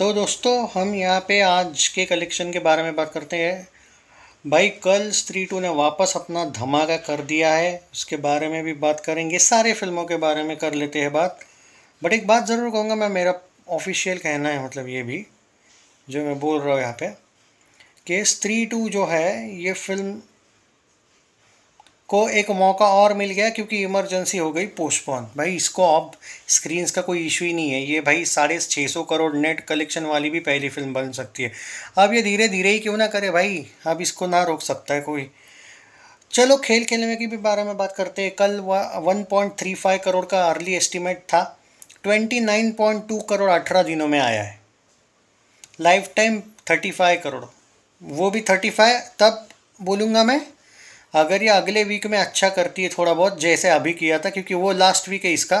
तो दोस्तों हम यहाँ पे आज के कलेक्शन के बारे में बात करते हैं भाई कल स्त्री टू ने वापस अपना धमाका कर दिया है उसके बारे में भी बात करेंगे सारे फिल्मों के बारे में कर लेते हैं बात बट एक बात ज़रूर कहूँगा मैं मेरा ऑफिशियल कहना है मतलब ये भी जो मैं बोल रहा हूँ यहाँ पे कि स्त्री टू जो है ये फिल्म को एक मौका और मिल गया क्योंकि इमरजेंसी हो गई पोस्टपोन भाई इसको अब स्क्रीन्स का कोई इशू ही नहीं है ये भाई साढ़े छः सौ करोड़ नेट कलेक्शन वाली भी पहली फिल्म बन सकती है अब ये धीरे धीरे ही क्यों ना करे भाई अब इसको ना रोक सकता है कोई चलो खेल खेलने की भी बारे में बात करते हैं कल one point three five crore का अर्ली एस्टिमेट था twenty nine point two crore अठारह दिनों में आया है lifetime thirty five crore वो भी थर्टी फाइव तब बोलूँगा मैं अगर ये अगले वीक में अच्छा करती है थोड़ा बहुत जैसे अभी किया था क्योंकि वो लास्ट वीक है इसका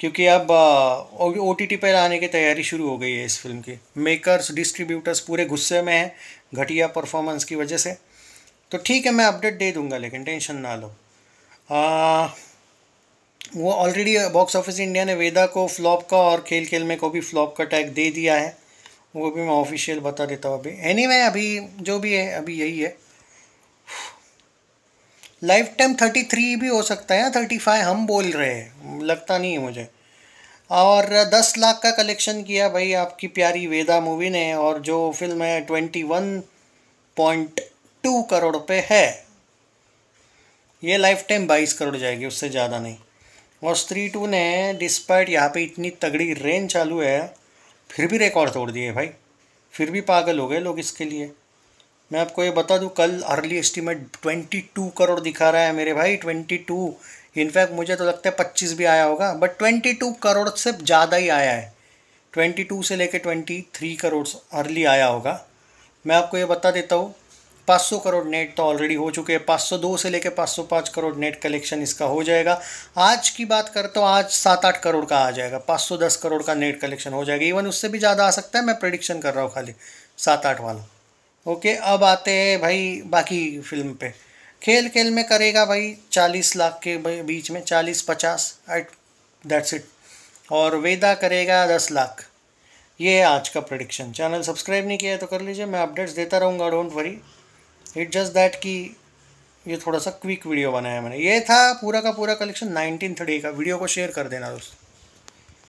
क्योंकि अब ओ टी टी पर आने की तैयारी शुरू हो गई है इस फिल्म की मेकर्स डिस्ट्रीब्यूटर्स पूरे गुस्से में हैं घटिया परफॉर्मेंस की वजह से तो ठीक है मैं अपडेट दे दूंगा लेकिन टेंशन ना लो आ, वो ऑलरेडी बॉक्स ऑफिस इंडिया ने वेदा को फ्लॉप का और खेल खेल में को भी फ्लॉप का टैग दे दिया है वो भी मैं ऑफिशियल बता देता हूँ अभी एनी anyway, अभी जो भी है अभी यही है लाइफ टाइम थर्टी थ्री भी हो सकता है थर्टी फाइव हम बोल रहे हैं लगता नहीं है मुझे और दस लाख का कलेक्शन किया भाई आपकी प्यारी वेदा मूवी ने और जो फिल्म है twenty one point two crore पे है ये लाइफ टाइम बाईस करोड़ जाएगी उससे ज़्यादा नहीं और स्त्री टू ने डिस्पाइट यहाँ पे इतनी तगड़ी रेंज चालू है फिर भी रिकॉर्ड तोड़ दिए भाई फिर भी पागल हो गए लोग इसके लिए मैं आपको ये बता दूं कल अर्ली एस्टीमेट 22 करोड़ दिखा रहा है मेरे भाई 22 इनफैक्ट मुझे तो लगता है 25 भी आया होगा बट 22 करोड़ से ज़्यादा ही आया है 22 से लेके 23 करोड़ अर्ली आया होगा मैं आपको ये बता देता हूँ 500 करोड़ नेट तो ऑलरेडी हो चुके हैं 502 से लेके 505 करोड़ नेट कलेक्शन इसका हो जाएगा आज की बात करें तो आज सात आठ करोड़ का आ जाएगा दस करोड़ का नेट कलेक्शन हो जाएगा इवन उससे भी ज़्यादा आ सकता है मैं प्रडिक्शन कर रहा हूँ खाली सात आठ वाला ओके अब आते हैं भाई बाकी फिल्म पे खेल खेल में करेगा भाई चालीस लाख के बीच में चालीस पचास एट दैट्स इट और वेदा करेगा दस लाख ये है आज का प्रडिक्शन चैनल सब्सक्राइब नहीं किया है तो कर लीजिए मैं अपडेट्स देता रहूँगा don't worry it just that कि ये थोड़ा सा क्विक वीडियो बनाया मैंने ये था पूरा का पूरा कलेक्शन नाइनटीन थर्टी का वीडियो को शेयर कर देना दोस्तों